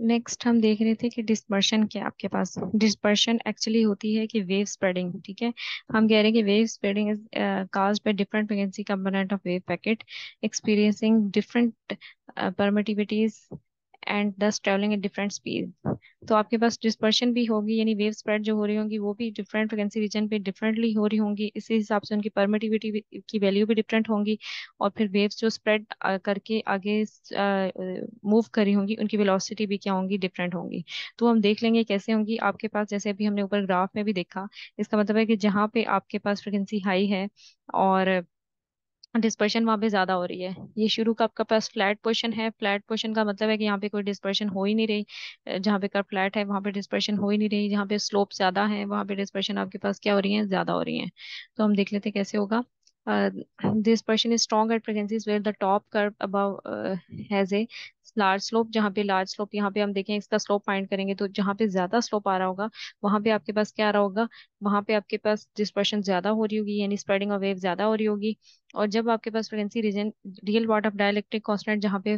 Next हम देख रहे थे कि डिस्पर्शन क्या आपके पास डिस्पर्शन एक्चुअली होती है कि वेव स्प्रेडिंग ठीक है हम कह रहे हैं कि wave spreading is cause by different frequency component of wave packet experiencing different permittivities and thus travelling at different speed तो आपके पास डिस्पर्शन भी होगी यानी वेव स्प्रेड जो हो रही होंगी वो भी डिफरेंट फ्रिक्वेंसी रीजन पे डिफरेंटली हो रही होंगी इसी हिसाब से उनकी परमिटिविटी की वैल्यू भी डिफरेंट होंगी और फिर वेव्स जो स्प्रेड करके आगे मूव करी होंगी उनकी वेलोसिटी भी क्या होंगी डिफरेंट होंगी तो हम देख लेंगे कैसे होंगी आपके पास जैसे अभी हमने ऊपर ग्राफ में भी देखा इसका मतलब है कि जहाँ पे आपके पास फ्रिक्वेंसी हाई है और डिस्पर्शन वहाँ पे ज्यादा हो रही है ये शुरू का आपका पास फ्लैट पोर्शन है फ्लैट पोर्शन का मतलब है कि यहाँ पे कोई डिस्पर्शन हो ही नहीं रही जहाँ पे कर फ्लैट है वहाँ पे डिस्पर्शन हो ही नहीं रही जहाँ पे स्लोप ज्यादा है वहाँ पे डिस्पर्शन आपके पास क्या हो रही है ज्यादा हो रही है तो हम देख लेते कैसे होगा uh, dispersion is strong at frequencies where the top curve above uh, has a large slope जहाँ पे लार्ज स्लोप यहाँ पे हम देखें इसका स्लोप फाइंड करेंगे तो जहाँ पे ज्यादा स्लोप आ रहा होगा वहां पे आपके पास क्या आ रहा होगा वहां पे आपके पास डिस्पर्शन ज्यादा हो रही होगी यानी स्प्रेडिंग ऑफ वेव ज्यादा हो रही होगी और जब आपके पास फ्रिक्वेंसी रीजन रियल वाट ऑफ डायलेक्ट्रिक कॉन्स्टेंट जहाँ पे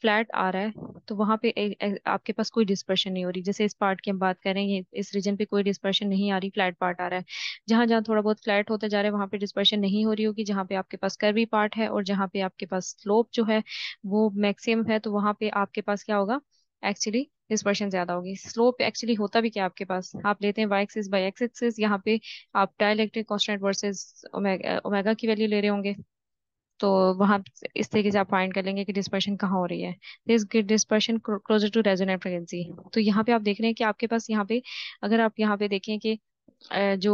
फ्लैट आ रहा है तो वहाँ पे ए, ए, आपके पास कोई डिस्पर्शन नहीं हो रही जैसे इस पार्ट की हम बात करें ये इस रीजन पे कोई डिस्पर्शन नहीं आ रही फ्लैट पार्ट आ रहा है जहाँ जहाँ थोड़ा बहुत फ्लैट होता जा रहा है वहाँ पे डिस्पर्शन नहीं हो रही होगी जहाँ पे आपके पास कर्वी पार्ट है और जहाँ पे आपके पास स्लोप जो है वो मैक्सिमम है तो वहाँ पे आपके पास क्या होगा एक्चुअली डिस्पर्शन ज्यादा होगी स्लोप एक्चुअली होता भी क्या आपके पास आप लेते हैं Y axis by X axis यहाँ पे आप डायलेक्ट्रिक कॉन्स्टेंट वर्सेज ओमेगा की वैल्यू ले रहे होंगे तो वहां इस तरीके से आप फाइंड कर लेंगे कि डिस्पर्शन कहाँ हो रही है this dispersion closer to resonant frequency तो यहाँ पे आप देख रहे हैं कि आपके पास यहाँ पे अगर आप यहाँ पे देखें कि जो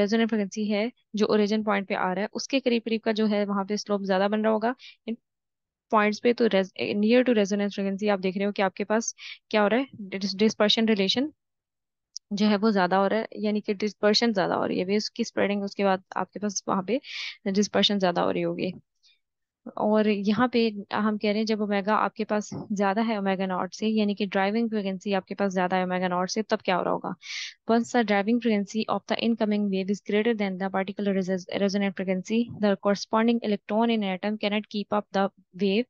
रेजोनेंट फ्रिक्वेंसी है जो ओरिजिन पॉइंट पे आ रहा है उसके करीब करीब का जो है वहां पे स्लोप ज्यादा बन रहा होगा पॉइंट्स पे तो नियर टू रेजोनेंस फ्रिक्वेंसी आप देख रहे हो कि आपके पास क्या हो रहा है डिस्पर्शन रिलेशन जो है वो ज्यादा हो रहा है यानी कि डिस्पर्शन ज्यादा हो रही है वे उसकी स्प्रेडिंग उसके बाद आपके पास वहाँ पे डिस्पर्शन ज्यादा हो रही होगी और यहाँ पे हम कह रहे हैं जब ओमेगा आपके पास ज्यादा है ओमेगा नॉट से यानी कि ड्राइविंग फ्रिक्वेंसी आपके पास ज्यादा है ओमेगा नॉट से तब क्या हो रहा होगा once the driving frequency of the incoming wave is greater than the particular resonant frequency the corresponding electron in atom cannot keep up the wave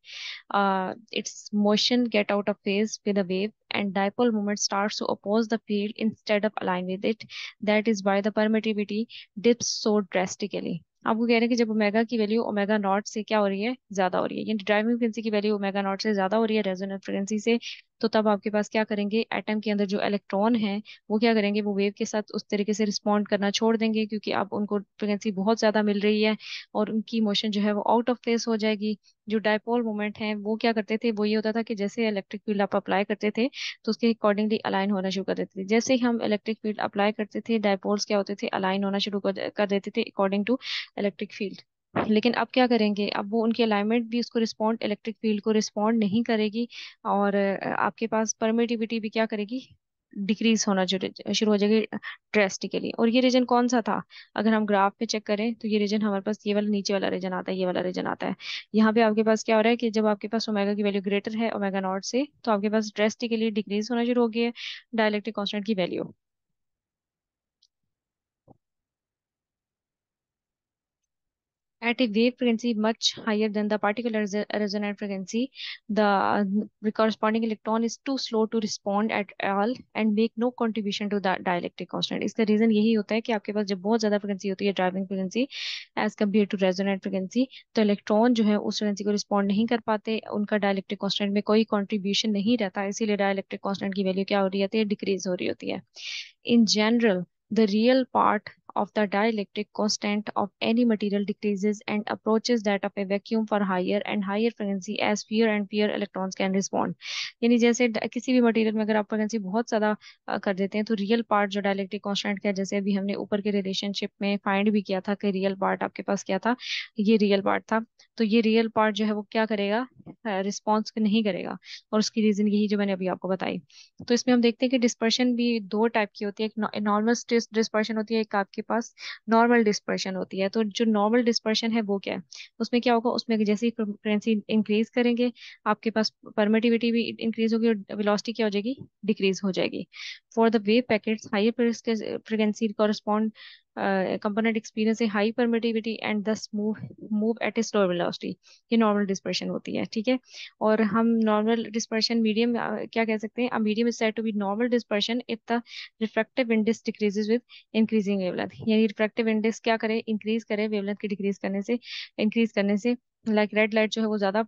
its motion get out of phase with a wave and dipole moment starts to oppose the field instead of align with it. That is why the permittivity dips so drastically. आपको कह रहे हैं कि जब omega की value omega naught से क्या हो रही है ज्यादा हो रही है यानी ड्राइविंग फ्रिक्वेंसी की वैल्यू ओमेगा नॉट से ज्यादा हो रही है रेजोनेंट फ्रिक्वेंसी से तो तब आपके पास क्या करेंगे एटम के अंदर जो इलेक्ट्रॉन है वो क्या करेंगे वो वेव के साथ उस तरीके से रिस्पॉन्ड करना छोड़ देंगे क्योंकि अब उनको फ्रिक्वेंसी बहुत ज़्यादा मिल रही है और उनकी मोशन जो है वो आउट ऑफ फेस हो जाएगी जो डायपोल मोमेंट है वो क्या करते थे वो ये होता था कि जैसे इलेक्ट्रिक फील्ड आप अप्लाई करते थे तो उसके अकॉर्डिंगली अलाइन होना शुरू कर देते थे जैसे ही हम इलेक्ट्रिक फील्ड अप्लाई करते थे डायपोल्स क्या होते थे अलाइन होना शुरू कर देते थे अकॉर्डिंग टू इलेक्ट्रिक फील्ड लेकिन अब क्या करेंगे अब वो उनकी अलाइनमेंट भी उसको रिस्पॉन्ड इलेक्ट्रिक फील्ड को रिस्पॉन्ड नहीं करेगी और आपके पास परमिटिविटी भी क्या करेगी डिक्रीज होना शुरू हो जाएगी ड्रेस्टिकली और ये रीजन कौन सा था अगर हम ग्राफ पे चेक करें तो ये रीजन हमारे पास ये वाला नीचे वाला रीजन आता है ये वाला रीजन आता है यहाँ पे आपके पास क्या हो रहा है कि जब आपके पास ओमेगा की वैल्यू ग्रेटर है ओमेगा नॉट से तो आपके पास ड्रेस्टिकली डिक्रीज होना शुरू हो गई है डायलेक्ट्रिक कॉन्स्टेंट की value at a wave frequency much higher than the particular resonant frequency, the uh, corresponding electron is too slow to respond at all and make no contribution to the dielectric constant. इसका reason यही होता है कि आपके पास जब बहुत ज्यादा frequency होती है driving frequency as compare to resonant frequency तो इलेक्ट्रॉन जो है उस फ्रिक्वेंसी को रिस्पॉन्ड नहीं कर पाते उनका डायलैक्ट्रिक कॉन्स्टेंट में कोई कॉन्ट्रीब्यूशन नहीं रहता इसीलिए डायलैक्ट्रिक कॉन्स्टेंट की वैल्यू क्या हो रही होती है डिक्रीज हो रही होती है in general the real part of the dielectric constant of any material decreases and approaches that of a vacuum for higher and higher frequency as fewer and fewer electrons can respond yani jaise kisi bhi material mein agar aap frequency bahut zyada kar dete hain to real part jo dielectric constant ka jaise abhi humne upar ke relationship mein find bhi kiya tha ki real part aapke paas kya tha ye real part tha to ye real part jo hai wo kya karega response नहीं करेगा और उसकी reason यही जो मैंने अभी आपको बताई तो इसमें हम देखते हैं कि डिस्पर्शन भी दो टाइप की होती है एक नॉर्मल डिस्पर्शन होती है एक आपके पास नॉर्मल डिस्पर्शन होती है तो जो नॉर्मल डिस्पर्शन है वो क्या है उसमें क्या होगा उसमें जैसे ही करेंसी इंक्रीज करेंगे आपके पास परमिटिविटी भी इंक्रीज होगी और वेलोसिटी क्या हो जाएगी डिक्रीज हो जाएगी For the wave packets, higher frequency correspond uh, component experience a high permittivity and thus move move at a slower velocity. ये normal dispersion होती है ठीक है और हम normal dispersion medium uh, क्या कह सकते हैं A medium is said to be normal dispersion if the refractive index decreases with increasing wavelength. यानी refractive index क्या करे increase करे wavelength की decrease करने से increase करने से लाइक रेड लाइट जो है वो ज़्यादा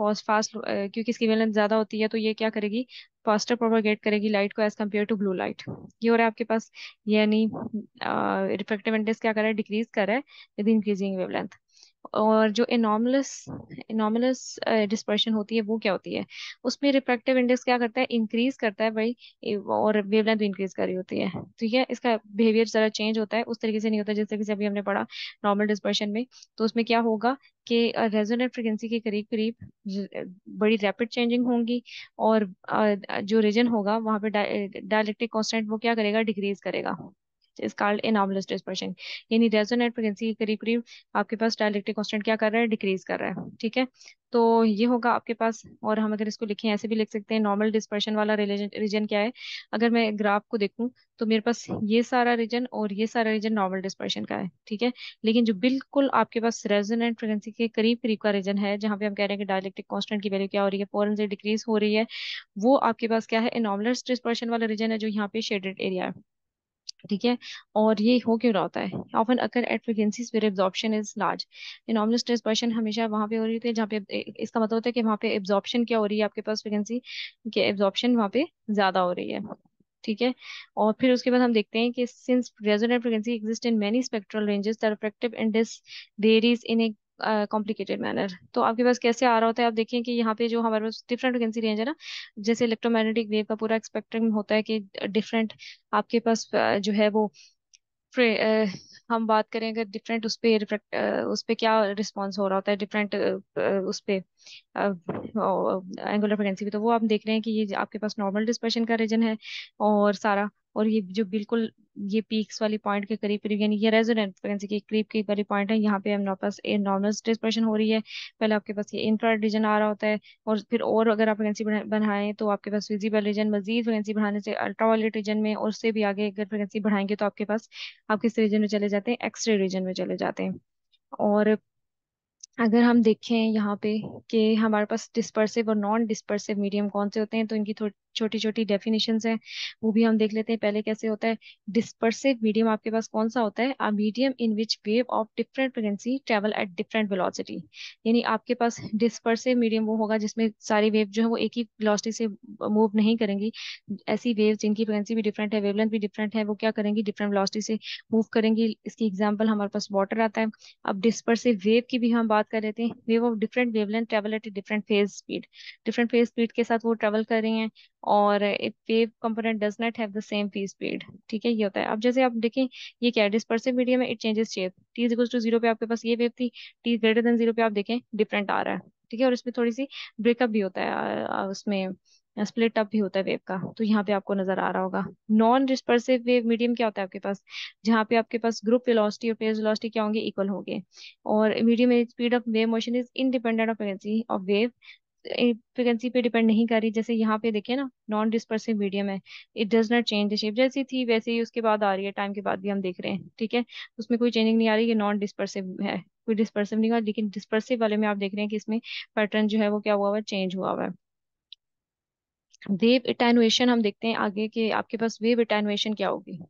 फास्ट क्योंकि इसकी वेलन ज़्यादा होती है तो ये क्या करेगी फास्टर प्रोपोगेट करेगी लाइट को as compare to blue light ये हो रहा है आपके पास यानी रिफ्लेक्टिव इंडेक्स क्या कर रहा है डिक्रीज कर रहा है विद इंक्रीजिंग वेवलेंथ और जो इनोमलस इनोमलस डिस्पर्शन होती है वो क्या होती है उसमें रिफ्रेक्टिव इंडेक्स क्या करता है इंक्रीज करता है भाई और वेवलेंथ भी इंक्रीज कर रही होती है ठीक तो है इसका बिहेवियर जरा चेंज होता है उस तरीके से नहीं होता जिस तरीके से अभी हमने पढ़ा नॉर्मल डिस्पर्शन में तो उसमें क्या होगा कि रेजोनेट uh, फ्रिक्वेंसी के करीब करीब बड़ी रैपिड चेंजिंग होंगी और uh, जो रीजन होगा वहाँ पे डायलेक्ट्रिक कॉन्स्टेंट uh, वो क्या करेगा डिक्रीज करेगा यानी फ्रिक्वेंसी के करीब करीब आपके पास कांस्टेंट क्या कर रहा है डिक्रीज कर रहा है ठीक है तो ये होगा आपके पास और हम अगर इसको लिखें ऐसे भी लिख सकते हैं नॉर्मल डिस्पर्शन वाला रीजन क्या है अगर मैं ग्राफ को देखूं तो मेरे पास ये सारा रीजन और ये सारा रीजन नॉर्मल डिस्पर्शन का है ठीक है लेकिन जो बिल्कुल आपके पास रेजोनेंट फ्रिक्वेंसी के करीब करीब का रीजन है जहाँ पे हम कह रहे हैं कि डायलेक्ट्रिक कॉन्स्टेंट की वैल्यू क्या हो रही है फोरन से डिक्रीज हो रही है वो आपके पास क्या है एनॉमलस डिस्पर्शन वाला रीजन है जो यहाँ पे शेडेड एरिया है ठीक है और ये हो क्यों रहा होता है often occur at frequencies where absorption is large normal stress person हमेशा वहाँ पे हो रही होती है जहाँ पे इसका मतलब होता है कि वहाँ पे एब्जॉर्प्शन क्या हो रही है आपके पास फ्रिक्वेंसी के एब्जॉर्प्शन वहाँ पे ज्यादा हो रही है ठीक है और फिर उसके बाद हम देखते हैं कि since resonant frequency exist in many spectral ranges that effective and this varies in a complicated manner तो आपके पास कैसे आ रहा होता है आप देखें कि यहाँ पे जो हमारे पास डिफरेंट फ्रिक्वेंसी रेंज है ना जैसे इलेक्ट्रोमैग्नेटिक वेव का पूरा स्पेक्ट्रम होता है कि डिफरेंट आपके पास जो है वो हम बात करें अगर डिफरेंट उस पर रिफ्लेक्ट उस पर क्या रिस्पांस हो रहा होता है डिफरेंट उस पर एंगुलर फ्रिक्वेंसी भी तो वो आप देख रहे हैं कि ये आपके पास नॉर्मल डिस्पर्शन का रीजन है और सारा और ये जो बिल्कुल ये पीक्स वाली पॉइंट के करीब करीब यानी ये रेजोनेंट फ्रिक्वेंसी के करीब करीब वाली पॉइंट है यहाँ पे हमारे पास नॉर्मल डिस्प्रेशन हो रही है पहले आपके पास ये इंफ्रा रीजन आ रहा होता है और फिर और अगर आप फ्रिक्वेंसी बढ़ाएं तो आपके पास विजिबल रीजन मजीद फ्रिक्वेंसी बढ़ाने से अल्ट्रावाट रीजन में और उससे भी आगे अगर फ्रिक्वेंसी बढ़ाएंगे तो आपके पास आप किस रीजन में चले जाते हैं एक्सरे रीजन में चले जाते हैं और अगर हम देखें यहाँ पे कि हमारे पास डिस्पर्सिव और नॉन डिस्पर्सिव मीडियम कौन से होते हैं तो इनकी थोड़ी छोटी छोटी डेफिनेशन है वो भी हम देख लेते हैं पहले कैसे होता है डिस्पर्सिव मीडियम आपके पास कौन सा होता है medium in which wave of different frequency travel at different velocity यानी आपके पास डिस्पर्सिव मीडियम वो होगा जिसमें सारी वेव जो है वो एक ही वेलोसिटी से मूव नहीं करेंगी ऐसी वेव जिनकी फ्रिक्वेंसी भी डिफरेंट है वेवलेंथ भी डिफरेंट है वो क्या करेंगी डिफरेंट वेलोसिटी से मूव करेंगी इसकी एग्जाम्पल हमारे पास वाटर आता है अब डिस्पर्सिव वेव की भी हम बात कर लेते हैं wave of different wavelength travel at different phase speed different phase speed के साथ वो ट्रेवल कर रही हैं और if wave component does not have the same phase speed ठीक है ये होता है अब जैसे आप देखें ये क्या है डिस्पर्सिव मीडियम है it changes shape T is to zero पे आपके पास ये वेव थी टी ग्रेटर देन जीरो पे आप देखें डिफरेंट आ रहा है ठीक है और इसमें थोड़ी सी ब्रेकअप भी होता है उसमें स्प्लिट अप भी होता है वेव का तो यहाँ पे आपको नजर आ रहा होगा नॉन डिस्पर्सिव वेव मीडियम क्या होता है आपके पास जहाँ पे आपके पास ग्रुप वेलोसिटी और फेज वेलोसिटी क्या होंगे इक्वल होंगे और medium speed of wave motion is independent of frequency of wave frequency पे डिपेंड नहीं कर रही जैसे यहाँ पे देखिए ना नॉन डिस्पर्सिव मीडियम है it does not change the shape जैसी थी वैसे ही उसके बाद आ रही है टाइम के बाद भी हम देख रहे हैं ठीक है उसमें कोई चेंजिंग नहीं आ रही ये नॉन डिस्पर्सिव है कोई डिस्पर्सिव नहीं हुआ लेकिन डिस्पर्सिव वाले में आप देख रहे हैं कि इसमें पैटर्न जो है वो क्या हुआ हुआ चेंज हुआ हुआ है वेव इटैनुएशन हम देखते हैं आगे कि आपके पास वेव इटैनुएशन क्या होगी